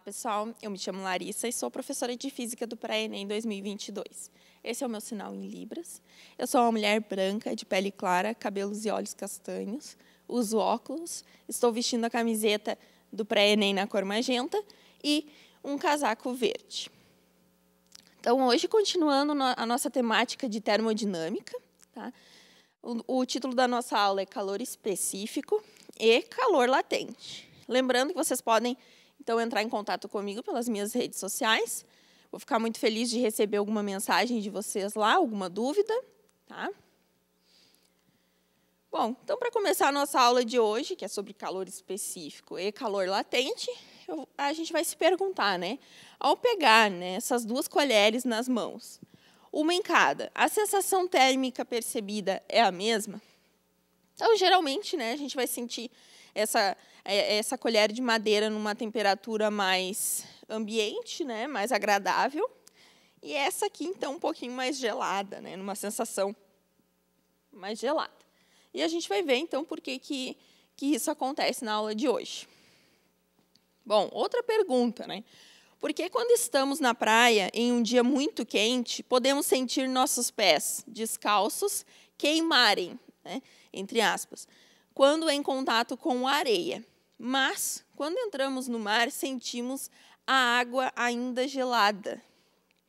Olá, pessoal. Eu me chamo Larissa e sou professora de Física do Pré-ENEM 2022. Esse é o meu sinal em libras. Eu sou uma mulher branca, de pele clara, cabelos e olhos castanhos, uso óculos, estou vestindo a camiseta do Pré-ENEM na cor magenta e um casaco verde. Então, hoje, continuando a nossa temática de termodinâmica, tá? o, o título da nossa aula é Calor Específico e Calor Latente. Lembrando que vocês podem então, entrar em contato comigo pelas minhas redes sociais. Vou ficar muito feliz de receber alguma mensagem de vocês lá, alguma dúvida. Tá? Bom, então, para começar a nossa aula de hoje, que é sobre calor específico e calor latente, eu, a gente vai se perguntar, né? Ao pegar né, essas duas colheres nas mãos, uma em cada, a sensação térmica percebida é a mesma? Então, geralmente, né, a gente vai sentir essa é, é essa colher de madeira numa temperatura mais ambiente, né, mais agradável. E essa aqui, então, um pouquinho mais gelada, né, numa sensação mais gelada. E a gente vai ver, então, por que, que, que isso acontece na aula de hoje. Bom, outra pergunta, né? Por que quando estamos na praia, em um dia muito quente, podemos sentir nossos pés descalços queimarem, né, entre aspas, quando em contato com a areia? Mas, quando entramos no mar, sentimos a água ainda gelada.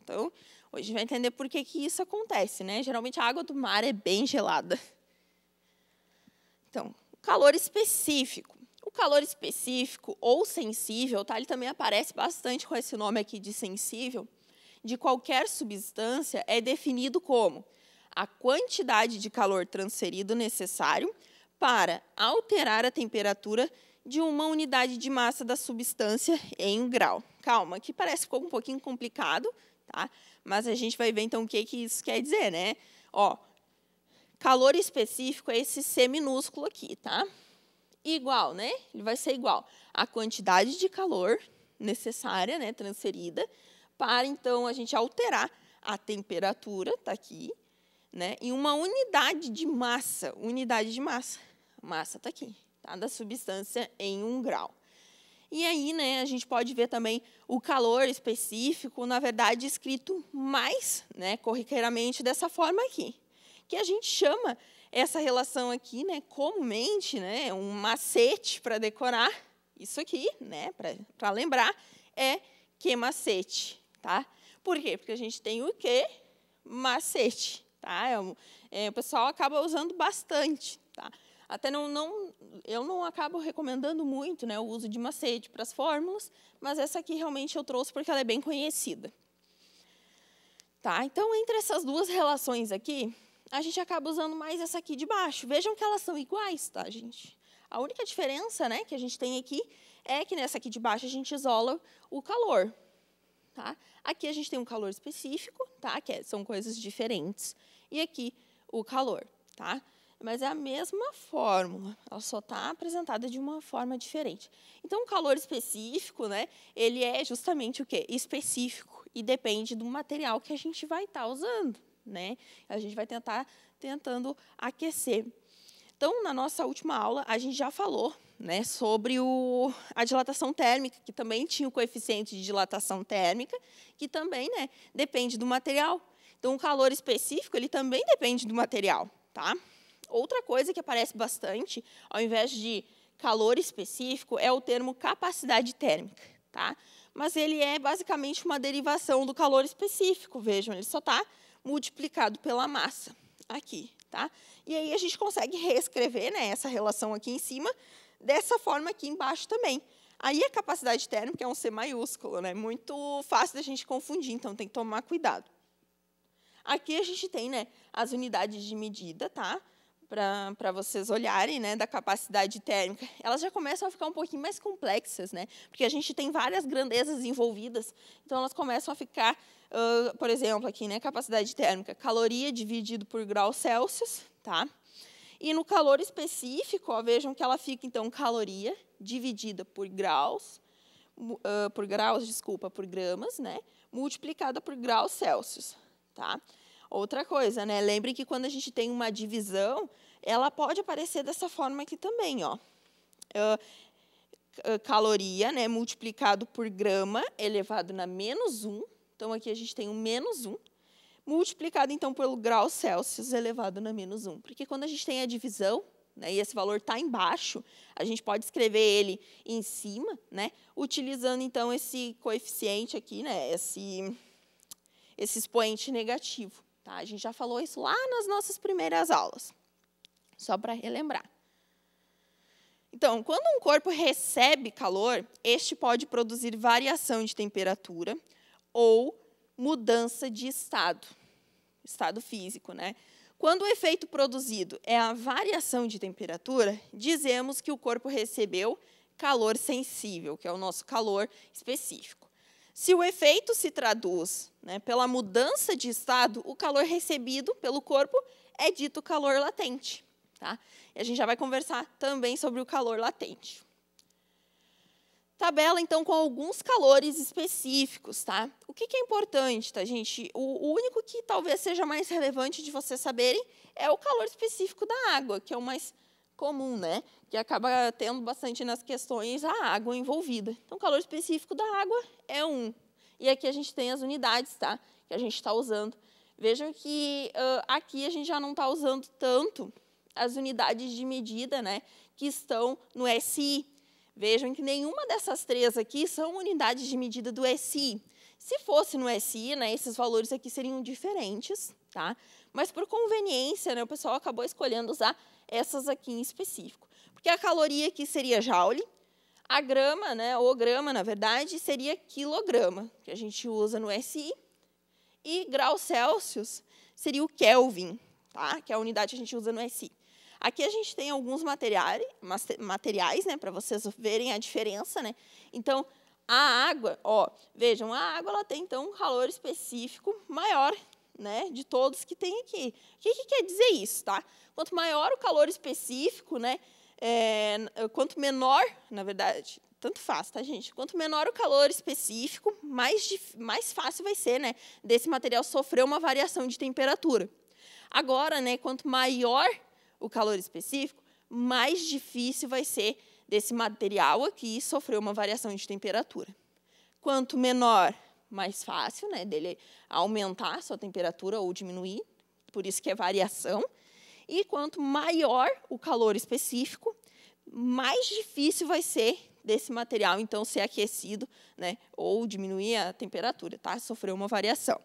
Então, hoje a gente vai entender por que, que isso acontece, né? Geralmente a água do mar é bem gelada. Então, calor específico. O calor específico ou sensível, tá? Ele também aparece bastante com esse nome aqui de sensível, de qualquer substância é definido como a quantidade de calor transferido necessário para alterar a temperatura de uma unidade de massa da substância em um grau. Calma, que parece que ficou um pouquinho complicado, tá? Mas a gente vai ver então o que, que isso quer dizer, né? Ó, calor específico é esse C minúsculo aqui, tá? Igual, né? Ele vai ser igual à quantidade de calor necessária, né, transferida, para então a gente alterar a temperatura, tá aqui, né, em uma unidade de massa, unidade de massa. Massa tá aqui, da substância em um grau. E aí, né, a gente pode ver também o calor específico, na verdade, escrito mais, né, corriqueiramente dessa forma aqui, que a gente chama essa relação aqui, né, comumente, né, um macete para decorar isso aqui, né, para lembrar, é que macete, tá? Por quê? Porque a gente tem o que macete, tá? É, é, o pessoal acaba usando bastante, até não, não, eu não acabo recomendando muito né, o uso de macete para as fórmulas, mas essa aqui realmente eu trouxe porque ela é bem conhecida. Tá, então, entre essas duas relações aqui, a gente acaba usando mais essa aqui de baixo. Vejam que elas são iguais, tá, gente? A única diferença né, que a gente tem aqui é que nessa aqui de baixo a gente isola o calor. Tá? Aqui a gente tem um calor específico, tá? que é, são coisas diferentes. E aqui o calor. Tá? mas é a mesma fórmula, ela só está apresentada de uma forma diferente. Então, o calor específico, né, ele é justamente o quê? Específico e depende do material que a gente vai estar tá usando, né? A gente vai tentar tentando aquecer. Então, na nossa última aula, a gente já falou né, sobre o, a dilatação térmica, que também tinha o coeficiente de dilatação térmica, que também né, depende do material. Então, o calor específico ele também depende do material. Tá? Outra coisa que aparece bastante, ao invés de calor específico, é o termo capacidade térmica. Tá? Mas ele é basicamente uma derivação do calor específico. Vejam, ele só está multiplicado pela massa aqui. Tá? E aí a gente consegue reescrever né, essa relação aqui em cima dessa forma aqui embaixo também. Aí a capacidade térmica é um C maiúsculo, né? Muito fácil da gente confundir, então tem que tomar cuidado. Aqui a gente tem né, as unidades de medida, tá? para vocês olharem, né, da capacidade térmica, elas já começam a ficar um pouquinho mais complexas, né, porque a gente tem várias grandezas envolvidas, então elas começam a ficar, uh, por exemplo, aqui, né, capacidade térmica, caloria dividido por grau Celsius, tá? E no calor específico, ó, vejam que ela fica, então, caloria dividida por graus, uh, por graus, desculpa, por gramas, né, multiplicada por graus Celsius, tá? Outra coisa, né? Lembre que quando a gente tem uma divisão, ela pode aparecer dessa forma aqui também, ó. Uh, caloria, né, multiplicado por grama elevado na menos 1. Então, aqui a gente tem o um menos 1, multiplicado, então, pelo grau Celsius elevado na menos 1. Porque quando a gente tem a divisão, né, e esse valor está embaixo, a gente pode escrever ele em cima, né, utilizando então esse coeficiente aqui, né, esse, esse expoente negativo. Tá? A gente já falou isso lá nas nossas primeiras aulas, só para relembrar. Então, quando um corpo recebe calor, este pode produzir variação de temperatura ou mudança de estado, estado físico, né? Quando o efeito produzido é a variação de temperatura, dizemos que o corpo recebeu calor sensível, que é o nosso calor específico. Se o efeito se traduz né, pela mudança de estado, o calor recebido pelo corpo é dito calor latente. Tá? E a gente já vai conversar também sobre o calor latente. Tabela, então, com alguns calores específicos, tá? O que, que é importante, tá, gente? O, o único que talvez seja mais relevante de vocês saberem é o calor específico da água, que é o mais comum, né? Que acaba tendo bastante nas questões a água envolvida. Então, o calor específico da água é 1. E aqui a gente tem as unidades, tá? Que a gente está usando. Vejam que uh, aqui a gente já não está usando tanto as unidades de medida, né? Que estão no SI. Vejam que nenhuma dessas três aqui são unidades de medida do SI. Se fosse no SI, né, esses valores aqui seriam diferentes, tá? Mas por conveniência, né, o pessoal acabou escolhendo usar essas aqui em específico. Porque a caloria aqui seria joule, a grama, né, o grama, na verdade, seria quilograma, que a gente usa no SI. E grau Celsius seria o Kelvin, tá? que é a unidade que a gente usa no SI. Aqui a gente tem alguns materiais, materiais né, para vocês verem a diferença. Né? Então, a água, ó, vejam, a água ela tem então um calor específico maior né, de todos que tem aqui. O que, que quer dizer isso, tá? Quanto maior o calor específico, né, é, quanto menor, na verdade, tanto faz, tá, gente? Quanto menor o calor específico, mais, mais fácil vai ser, né, desse material sofrer uma variação de temperatura. Agora, né, quanto maior o calor específico, mais difícil vai ser desse material aqui sofrer uma variação de temperatura. Quanto menor mais fácil, né, dele aumentar a sua temperatura ou diminuir, por isso que é variação. E quanto maior o calor específico, mais difícil vai ser desse material então ser aquecido, né, ou diminuir a temperatura, tá? sofrer uma variação.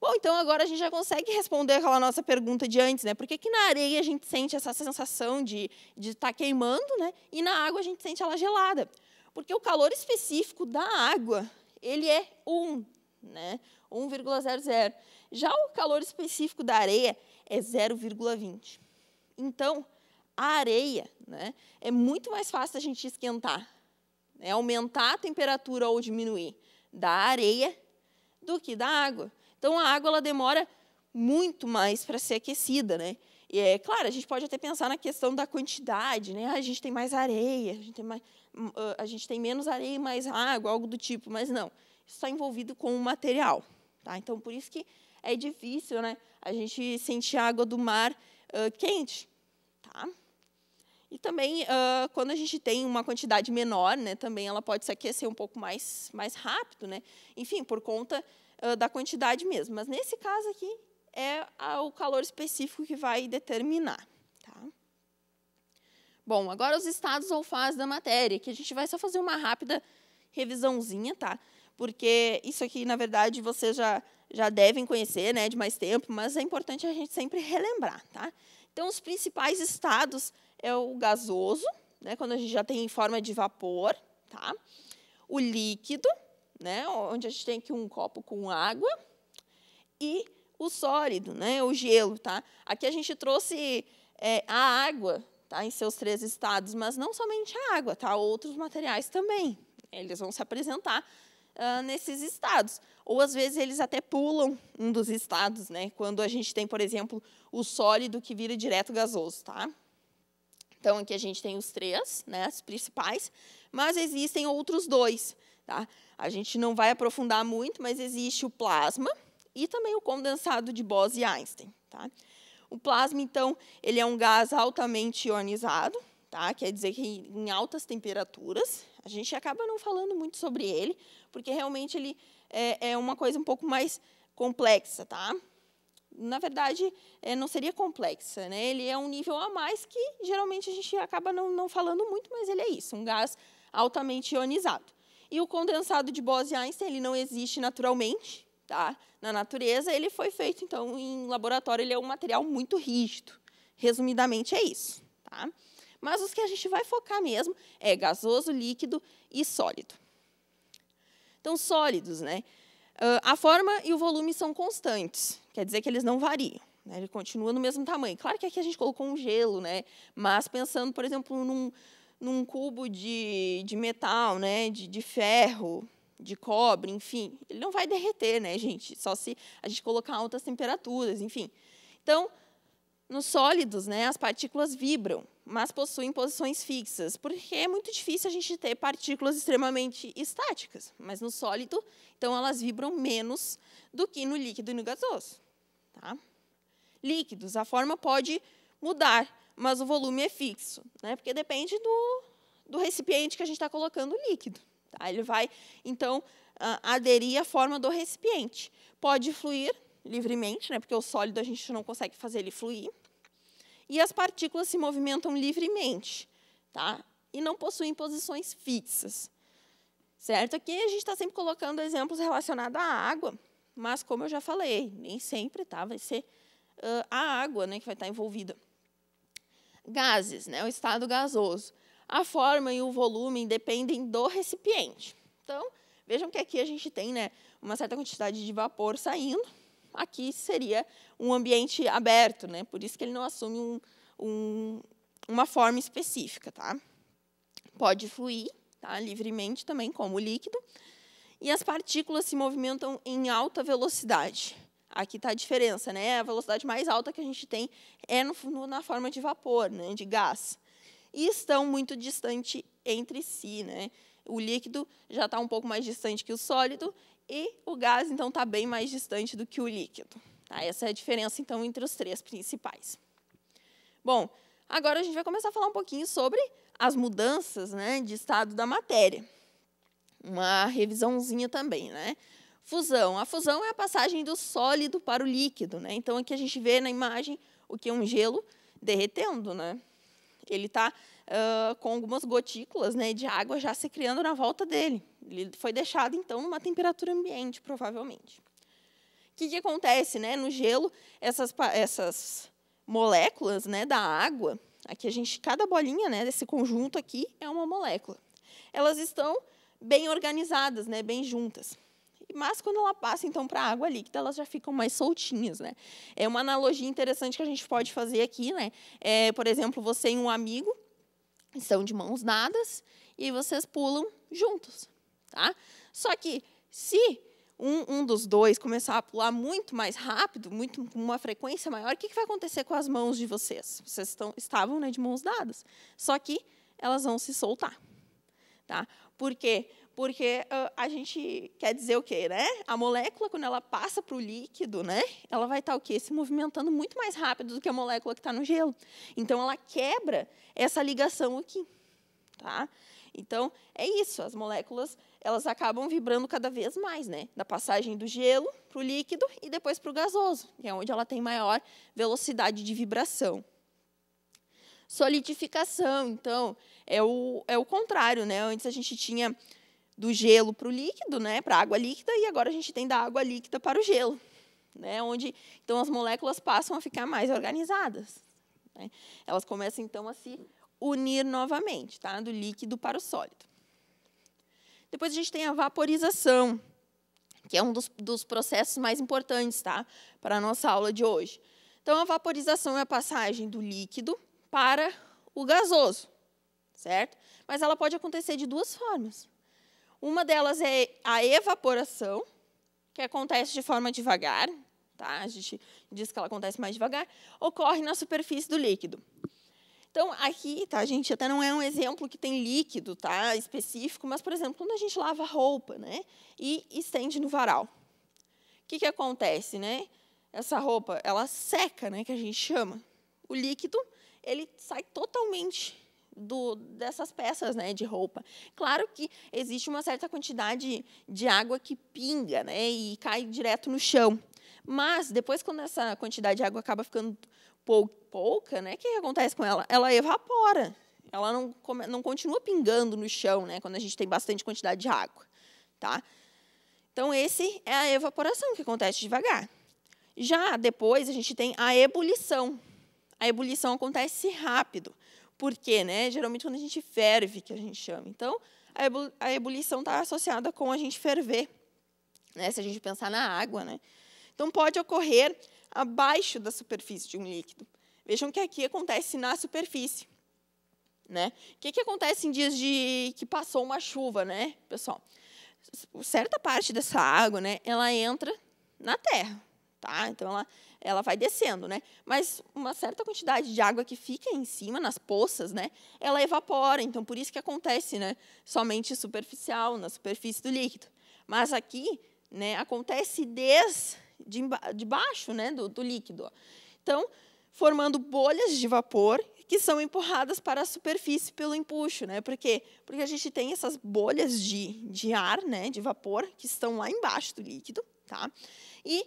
Bom, então agora a gente já consegue responder aquela nossa pergunta de antes, né? Por que, que na areia a gente sente essa sensação de estar de tá queimando, né? E na água a gente sente ela gelada? Porque o calor específico da água, ele é 1, né? 1,00. Já o calor específico da areia é 0,20. Então, a areia né, é muito mais fácil a gente esquentar, né, aumentar a temperatura ou diminuir da areia do que da água. Então, a água ela demora muito mais para ser aquecida. Né? é claro, a gente pode até pensar na questão da quantidade, né? Ah, a gente tem mais areia, a gente tem, mais, hum, a gente tem menos areia e mais água, algo do tipo, mas não. Isso está envolvido com o material, tá? Então, por isso que é difícil, né? A gente sentir a água do mar uh, quente, tá? E também, uh, quando a gente tem uma quantidade menor, né? Também ela pode se aquecer um pouco mais, mais rápido, né? Enfim, por conta uh, da quantidade mesmo. Mas nesse caso aqui, é o calor específico que vai determinar. Tá? Bom, agora os estados ou fases da matéria, que a gente vai só fazer uma rápida revisãozinha, tá? Porque isso aqui, na verdade, vocês já, já devem conhecer né, de mais tempo, mas é importante a gente sempre relembrar. Tá? Então, os principais estados é o gasoso, né, quando a gente já tem em forma de vapor, tá? o líquido, né, onde a gente tem aqui um copo com água, e o sólido, né, o gelo. Tá? Aqui a gente trouxe é, a água tá, em seus três estados, mas não somente a água, tá, outros materiais também. Eles vão se apresentar uh, nesses estados. Ou, às vezes, eles até pulam um dos estados, né, quando a gente tem, por exemplo, o sólido que vira direto gasoso. Tá? Então, aqui a gente tem os três, né, os principais, mas existem outros dois. Tá? A gente não vai aprofundar muito, mas existe o plasma, e também o condensado de Bose e Einstein. Tá? O plasma, então, ele é um gás altamente ionizado, tá? quer dizer que em altas temperaturas. A gente acaba não falando muito sobre ele, porque realmente ele é, é uma coisa um pouco mais complexa. Tá? Na verdade, é, não seria complexa, né? ele é um nível a mais que geralmente a gente acaba não, não falando muito, mas ele é isso, um gás altamente ionizado. E o condensado de Bose-Einstein ele não existe naturalmente, tá? na natureza, ele foi feito, então, em laboratório, ele é um material muito rígido. Resumidamente, é isso. Tá? Mas os que a gente vai focar mesmo é gasoso, líquido e sólido. Então, sólidos, né? Ah, a forma e o volume são constantes, quer dizer que eles não variam. Né? Ele continua no mesmo tamanho. Claro que aqui a gente colocou um gelo, né? mas pensando, por exemplo, num, num cubo de, de metal, né? de, de ferro, de cobre, enfim, ele não vai derreter, né, gente? Só se a gente colocar altas temperaturas, enfim. Então, nos sólidos, né, as partículas vibram, mas possuem posições fixas, porque é muito difícil a gente ter partículas extremamente estáticas. Mas no sólido, então, elas vibram menos do que no líquido e no gasoso. Tá? Líquidos, a forma pode mudar, mas o volume é fixo, né, porque depende do, do recipiente que a gente está colocando o líquido. Tá? Ele vai, então, ah, aderir à forma do recipiente. Pode fluir livremente, né, porque o sólido a gente não consegue fazer ele fluir. E as partículas se movimentam livremente, tá? e não possuem posições fixas. Certo? Aqui a gente está sempre colocando exemplos relacionados à água, mas, como eu já falei, nem sempre tá? vai ser uh, a água né, que vai estar tá envolvida. Gases, né, o estado gasoso. A forma e o volume dependem do recipiente. Então, vejam que aqui a gente tem né, uma certa quantidade de vapor saindo. Aqui seria um ambiente aberto, né? por isso que ele não assume um, um, uma forma específica. Tá? Pode fluir tá? livremente também, como líquido. E as partículas se movimentam em alta velocidade. Aqui está a diferença, né? A velocidade mais alta que a gente tem é no, na forma de vapor, né? de gás e estão muito distantes entre si. Né? O líquido já está um pouco mais distante que o sólido e o gás, então, está bem mais distante do que o líquido. Tá? Essa é a diferença, então, entre os três principais. Bom, agora a gente vai começar a falar um pouquinho sobre as mudanças né, de estado da matéria. Uma revisãozinha também, né? Fusão. A fusão é a passagem do sólido para o líquido, né? Então aqui a gente vê na imagem o que é um gelo derretendo, né? ele está uh, com algumas gotículas né, de água já se criando na volta dele. Ele foi deixado, então, numa temperatura ambiente, provavelmente. O que, que acontece? Né? No gelo, essas, essas moléculas né, da água, aqui a gente, cada bolinha né, desse conjunto aqui é uma molécula. Elas estão bem organizadas, né, bem juntas mas quando ela passa então para a água líquida, elas já ficam mais soltinhas, né? É uma analogia interessante que a gente pode fazer aqui, né? É, por exemplo, você e um amigo estão de mãos dadas e vocês pulam juntos, tá? Só que se um, um, dos dois começar a pular muito mais rápido, muito com uma frequência maior, o que, que, vai acontecer com as mãos de vocês? Vocês estão, estavam né, de mãos dadas, só que elas vão se soltar. Tá? Por quê? Porque uh, a gente quer dizer o quê, né? A molécula, quando ela passa para o líquido, né? Ela vai estar tá o quê? Se movimentando muito mais rápido do que a molécula que está no gelo. Então, ela quebra essa ligação aqui. Tá? Então, é isso. As moléculas elas acabam vibrando cada vez mais, né? Da passagem do gelo para o líquido e depois para o gasoso, que é onde ela tem maior velocidade de vibração. Solidificação, então, é o, é o contrário, né? Antes a gente tinha do gelo para o líquido, né, para a água líquida, e agora a gente tem da água líquida para o gelo, né, onde então as moléculas passam a ficar mais organizadas. Né? Elas começam então a se unir novamente, tá, do líquido para o sólido. Depois a gente tem a vaporização, que é um dos, dos processos mais importantes tá, para a nossa aula de hoje. Então, a vaporização é a passagem do líquido para o gasoso, certo? Mas ela pode acontecer de duas formas. Uma delas é a evaporação, que acontece de forma devagar, tá? A gente diz que ela acontece mais devagar, ocorre na superfície do líquido. Então, aqui, tá, gente, até não é um exemplo que tem líquido, tá, específico, mas, por exemplo, quando a gente lava roupa, né, e estende no varal, o que, que acontece, né? Essa roupa, ela seca, né, que a gente chama. O líquido, ele sai totalmente do, dessas peças né, de roupa. Claro que existe uma certa quantidade de água que pinga né, e cai direto no chão. Mas depois, quando essa quantidade de água acaba ficando pou, pouca, né, o que acontece com ela? Ela evapora. Ela não, não continua pingando no chão né, quando a gente tem bastante quantidade de água. Tá? Então, esse é a evaporação que acontece devagar. Já depois, a gente tem a ebulição. A ebulição acontece rápido. Por quê? Né? Geralmente, quando a gente ferve, que a gente chama. Então, a, a ebulição está associada com a gente ferver, né? se a gente pensar na água. Né? Então, pode ocorrer abaixo da superfície de um líquido. Vejam que aqui acontece na superfície. Né? O que, que acontece em dias de que passou uma chuva, né, pessoal? Certa parte dessa água, né, ela entra na terra, tá? Então ela ela vai descendo, né? Mas uma certa quantidade de água que fica em cima, nas poças, né? Ela evapora, então por isso que acontece, né? Somente superficial, na superfície do líquido. Mas aqui, né, acontece desde de baixo, né, do, do líquido. Então, formando bolhas de vapor que são empurradas para a superfície pelo empuxo, né? Porque porque a gente tem essas bolhas de, de ar, né, de vapor que estão lá embaixo do líquido, tá? E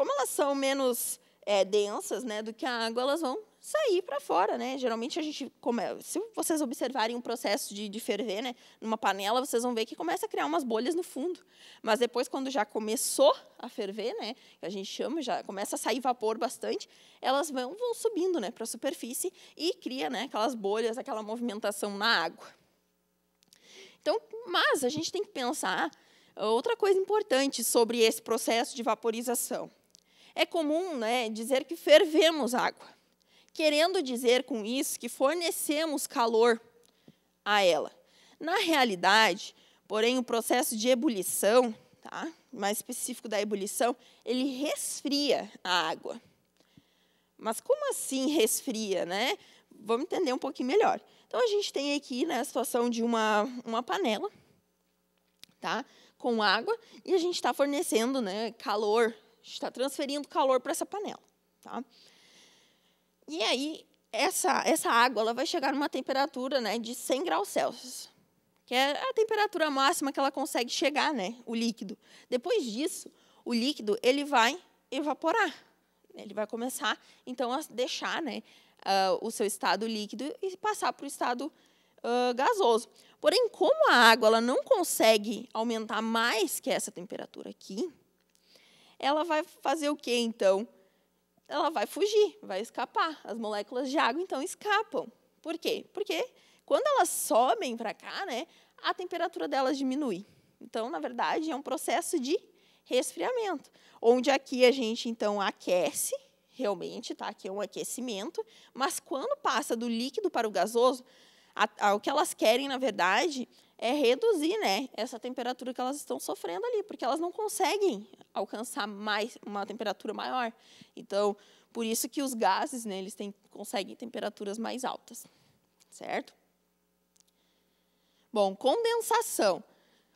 como elas são menos é, densas né, do que a água, elas vão sair para fora, né? Geralmente a gente, é, se vocês observarem um processo de, de, ferver, né, numa panela, vocês vão ver que começa a criar umas bolhas no fundo. Mas depois, quando já começou a ferver, né, que a gente chama, já começa a sair vapor bastante, elas vão, vão subindo, né, para a superfície e cria, né, aquelas bolhas, aquela movimentação na água. Então, mas a gente tem que pensar outra coisa importante sobre esse processo de vaporização é comum né, dizer que fervemos água, querendo dizer com isso que fornecemos calor a ela. Na realidade, porém, o processo de ebulição, tá, mais específico da ebulição, ele resfria a água. Mas como assim resfria? Né? Vamos entender um pouquinho melhor. Então, a gente tem aqui né, a situação de uma, uma panela tá, com água e a gente está fornecendo né, calor está transferindo calor para essa panela. Tá? E aí, essa, essa água ela vai chegar numa temperatura né, de 100 graus Celsius, que é a temperatura máxima que ela consegue chegar, né, o líquido. Depois disso, o líquido ele vai evaporar. Ele vai começar, então, a deixar né, uh, o seu estado líquido e passar para o estado uh, gasoso. Porém, como a água ela não consegue aumentar mais que essa temperatura aqui, ela vai fazer o que então? Ela vai fugir, vai escapar. As moléculas de água então escapam. Por quê? Porque quando elas sobem para cá, né, a temperatura delas diminui. Então, na verdade, é um processo de resfriamento, onde aqui a gente então aquece, realmente, tá? Aqui é um aquecimento, mas quando passa do líquido para o gasoso, a, a, o que elas querem, na verdade, é reduzir né, essa temperatura que elas estão sofrendo ali, porque elas não conseguem alcançar mais uma temperatura maior. Então, por isso que os gases né, eles têm, conseguem temperaturas mais altas, certo? Bom, condensação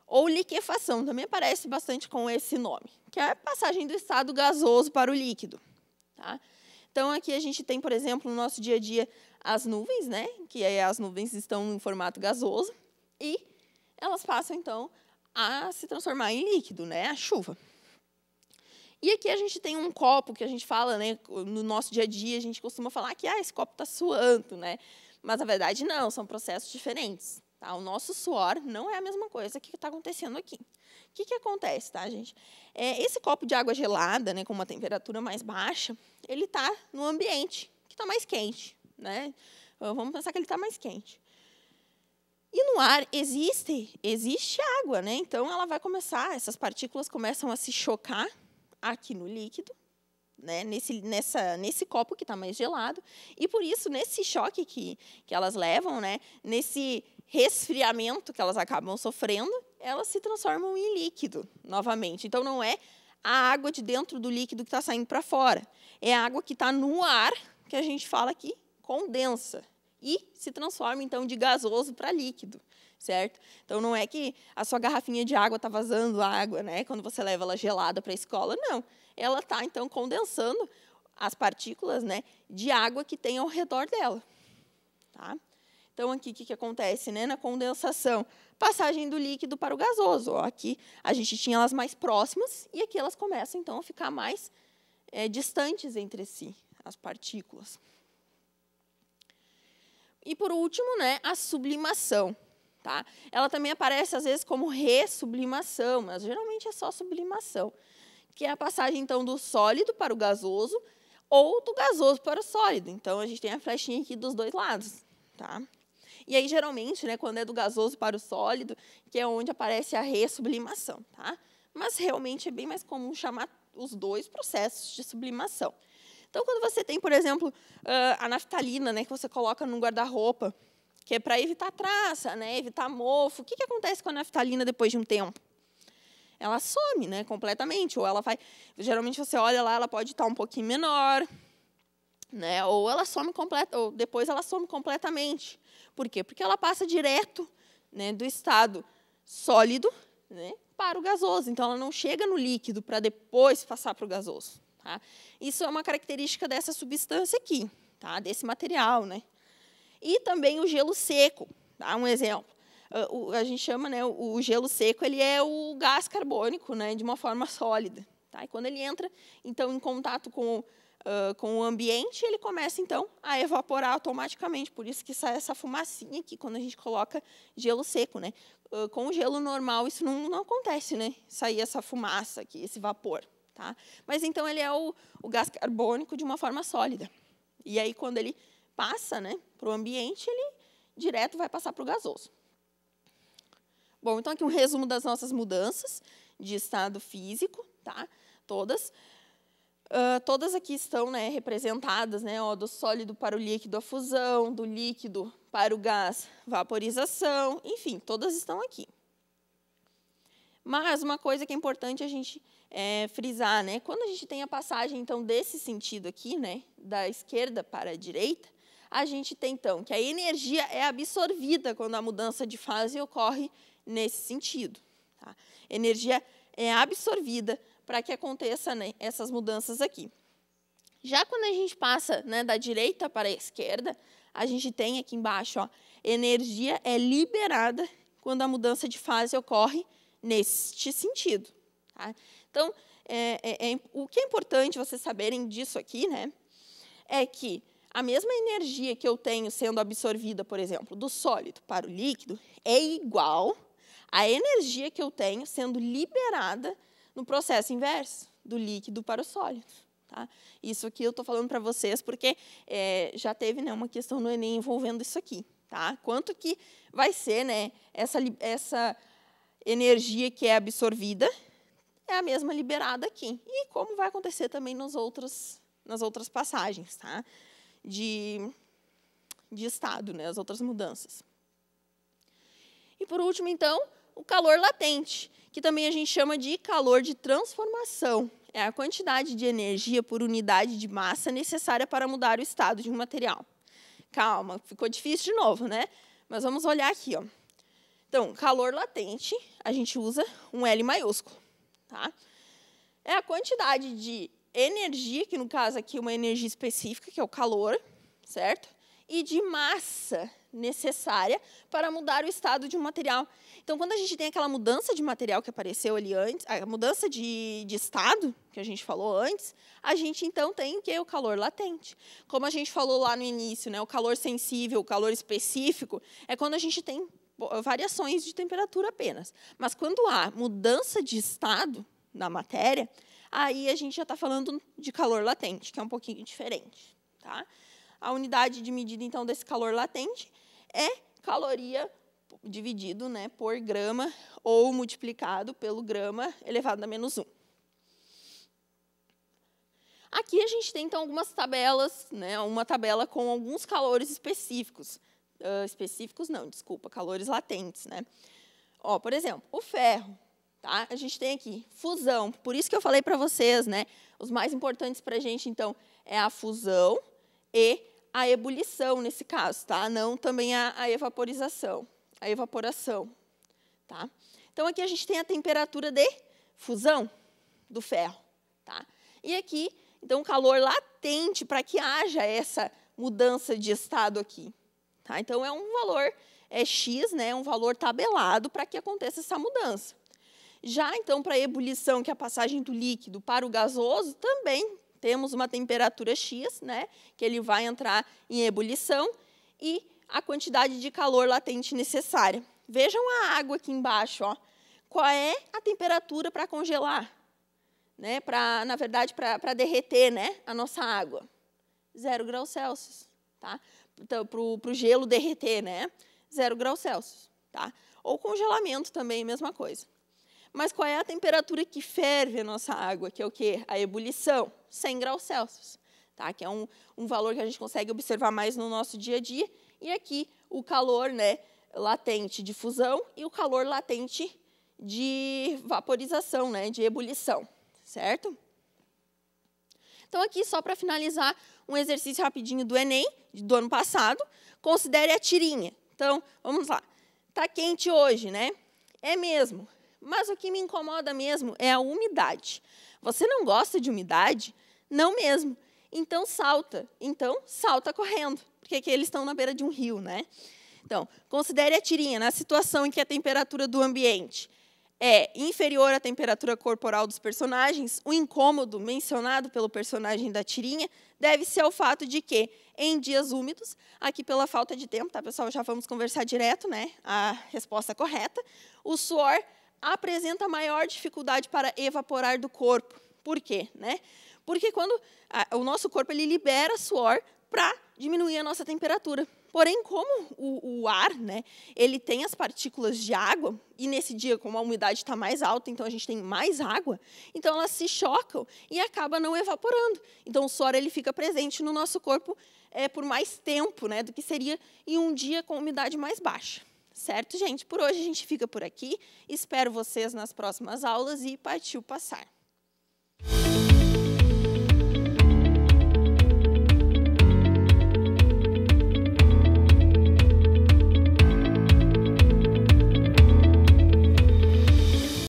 ou liquefação também aparece bastante com esse nome, que é a passagem do estado gasoso para o líquido. Tá? Então, aqui a gente tem, por exemplo, no nosso dia a dia, as nuvens, né? que as nuvens estão em formato gasoso, e elas passam, então, a se transformar em líquido, né, a chuva. E aqui a gente tem um copo que a gente fala, né, no nosso dia a dia, a gente costuma falar que ah, esse copo está suando, né? Mas na verdade não, são processos diferentes. Tá? O nosso suor não é a mesma coisa que está acontecendo aqui. O que, que acontece, tá, gente? É, esse copo de água gelada, né, com uma temperatura mais baixa, ele está no ambiente que está mais quente, né? Vamos pensar que ele está mais quente. E no ar existe, existe água, né? Então ela vai começar, essas partículas começam a se chocar aqui no líquido, né? Nesse, nessa, nesse copo que está mais gelado. E por isso, nesse choque que, que elas levam, né? nesse resfriamento que elas acabam sofrendo, elas se transformam em líquido novamente. Então não é a água de dentro do líquido que está saindo para fora. É a água que está no ar, que a gente fala aqui, condensa e se transforma, então, de gasoso para líquido, certo? Então, não é que a sua garrafinha de água está vazando água, né? Quando você leva ela gelada para a escola, não. Ela está, então, condensando as partículas né, de água que tem ao redor dela. Tá? Então, aqui, o que, que acontece né, na condensação? Passagem do líquido para o gasoso. Ó, aqui a gente tinha elas mais próximas e aqui elas começam, então, a ficar mais é, distantes entre si, as partículas. E por último, né, a sublimação. Tá? Ela também aparece às vezes como resublimação, mas geralmente é só sublimação, que é a passagem então do sólido para o gasoso ou do gasoso para o sólido. Então a gente tem a flechinha aqui dos dois lados, tá? E aí geralmente, né, quando é do gasoso para o sólido, que é onde aparece a resublimação, tá? Mas realmente é bem mais comum chamar os dois processos de sublimação. Então, quando você tem, por exemplo, ah, a naftalina, né, que você coloca no guarda-roupa, que é para evitar traça, né, evitar mofo, o que, que acontece com a naftalina depois de um tempo? Ela some né, completamente, ou ela vai... Geralmente, você olha lá, ela pode estar um pouquinho menor, né, ou ela some completa, ou depois ela some completamente. Por quê? Porque ela passa direto né, do estado sólido né, para o gasoso. Então, ela não chega no líquido para depois passar para o gasoso. Tá? Isso é uma característica dessa substância aqui, tá? desse material. Né? E também o gelo seco, tá? um exemplo. Ah, o, a gente chama né, o, o gelo seco, ele é o gás carbônico né, de uma forma sólida. Tá? E quando ele entra então, em contato com, uh, com o ambiente, ele começa então a evaporar automaticamente. Por isso que sai essa fumacinha aqui quando a gente coloca gelo seco. Né? Uh, com o gelo normal, isso não, não acontece, né? sair essa fumaça aqui, esse vapor. Tá? Mas então ele é o, o gás carbônico de uma forma sólida. E aí, quando ele passa né, para o ambiente, ele direto vai passar para o gasoso. Bom, então aqui um resumo das nossas mudanças de estado físico, tá? Todas. Uh, todas aqui estão né, representadas, né, ó, do sólido para o líquido, a fusão, do líquido para o gás, vaporização, enfim, todas estão aqui. Mas uma coisa que é importante a gente é, frisar, né? Quando a gente tem a passagem então desse sentido aqui, né, da esquerda para a direita, a gente tem então que a energia é absorvida quando a mudança de fase ocorre nesse sentido. Tá? Energia é absorvida para que aconteça né, essas mudanças aqui. Já quando a gente passa né, da direita para a esquerda, a gente tem aqui embaixo, ó, energia é liberada quando a mudança de fase ocorre neste sentido. Tá? Então, é, é, é, o que é importante vocês saberem disso aqui, né, é que a mesma energia que eu tenho sendo absorvida, por exemplo, do sólido para o líquido, é igual à energia que eu tenho sendo liberada no processo inverso, do líquido para o sólido. Tá? Isso aqui eu estou falando para vocês porque é, já teve né, uma questão no Enem envolvendo isso aqui. Tá? Quanto que vai ser né, essa, essa energia que é absorvida é a mesma liberada aqui. E como vai acontecer também nos outros, nas outras passagens tá? de, de estado, né? as outras mudanças. E por último, então, o calor latente, que também a gente chama de calor de transformação. É a quantidade de energia por unidade de massa necessária para mudar o estado de um material. Calma, ficou difícil de novo, né? Mas vamos olhar aqui. Ó. Então, calor latente, a gente usa um L maiúsculo. Tá? É a quantidade de energia, que no caso aqui é uma energia específica, que é o calor, certo? E de massa necessária para mudar o estado de um material. Então, quando a gente tem aquela mudança de material que apareceu ali antes, a mudança de, de estado que a gente falou antes, a gente então tem o que? O calor latente. Como a gente falou lá no início, né? o calor sensível, o calor específico, é quando a gente tem variações de temperatura apenas. Mas quando há mudança de estado na matéria, aí a gente já está falando de calor latente, que é um pouquinho diferente. Tá? A unidade de medida, então, desse calor latente é caloria dividido né, por grama ou multiplicado pelo grama elevado a menos 1. Aqui a gente tem, então, algumas tabelas, né, uma tabela com alguns calores específicos uh, específicos não, desculpa, calores latentes, né? Ó, por exemplo, o ferro, tá? A gente tem aqui fusão, por isso que eu falei para vocês, né? Os mais importantes para a gente, então, é a fusão e a ebulição nesse caso, tá? Não também a, a evaporização, a evaporação, tá? Então aqui a gente tem a temperatura de fusão do ferro, tá? E aqui, então, calor latente para que haja essa mudança de estado aqui, Tá? Então, é um valor é X, né, é um valor tabelado para que aconteça essa mudança. Já, então, para a ebulição, que é a passagem do líquido para o gasoso, também temos uma temperatura X, né, que ele vai entrar em ebulição, e a quantidade de calor latente necessária. Vejam a água aqui embaixo, ó. qual é a temperatura para congelar? Né, pra, na verdade, para derreter né, a nossa água? Zero graus Celsius. Tá? Tá, para o gelo derreter, né? Zero graus Celsius, tá? Ou congelamento também, mesma coisa. Mas qual é a temperatura que ferve a nossa água? Que é o quê? A ebulição, 100 graus Celsius, tá? Que é um, um valor que a gente consegue observar mais no nosso dia a dia. E aqui o calor, né? Latente de fusão e o calor latente de vaporização, né? De ebulição, certo? Então, aqui, só para finalizar, um exercício rapidinho do Enem, do ano passado. Considere a tirinha. Então, vamos lá. Está quente hoje, né? É mesmo. Mas o que me incomoda mesmo é a umidade. Você não gosta de umidade? Não mesmo. Então, salta. Então, salta correndo. Porque aqui eles estão na beira de um rio, né? Então, considere a tirinha na situação em que é a temperatura do ambiente é inferior à temperatura corporal dos personagens, o incômodo mencionado pelo personagem da tirinha deve-se ao fato de que, em dias úmidos, aqui pela falta de tempo, tá, pessoal? Já vamos conversar direto, né? A resposta correta. O suor apresenta maior dificuldade para evaporar do corpo. Por quê? Né? Porque quando a, o nosso corpo ele libera suor para diminuir a nossa temperatura. Porém, como o, o ar, né, ele tem as partículas de água, e nesse dia, como a umidade está mais alta, então a gente tem mais água, então elas se chocam e acaba não evaporando. Então o suor ele fica presente no nosso corpo é, por mais tempo né, do que seria em um dia com umidade mais baixa. Certo, gente? Por hoje a gente fica por aqui. Espero vocês nas próximas aulas e partiu passar.